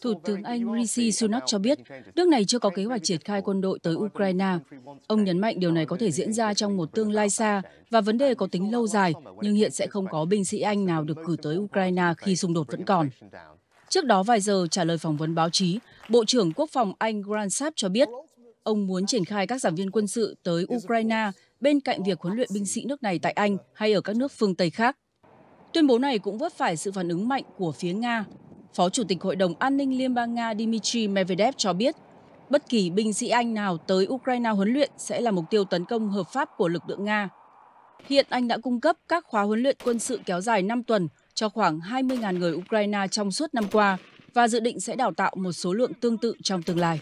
Thủ tướng Anh Rishi Sunak cho biết nước này chưa có kế hoạch triển khai quân đội tới Ukraine. Ông nhấn mạnh điều này có thể diễn ra trong một tương lai xa và vấn đề có tính lâu dài, nhưng hiện sẽ không có binh sĩ Anh nào được cử tới Ukraine khi xung đột vẫn còn. Trước đó vài giờ trả lời phỏng vấn báo chí, Bộ trưởng Quốc phòng Anh Grant Sapp cho biết ông muốn triển khai các giảng viên quân sự tới Ukraine bên cạnh việc huấn luyện binh sĩ nước này tại Anh hay ở các nước phương Tây khác. Tuyên bố này cũng vấp phải sự phản ứng mạnh của phía Nga Phó Chủ tịch Hội đồng An ninh Liên bang Nga Dmitry Medvedev cho biết, bất kỳ binh sĩ Anh nào tới Ukraine huấn luyện sẽ là mục tiêu tấn công hợp pháp của lực lượng Nga. Hiện Anh đã cung cấp các khóa huấn luyện quân sự kéo dài 5 tuần cho khoảng 20.000 người Ukraine trong suốt năm qua và dự định sẽ đào tạo một số lượng tương tự trong tương lai.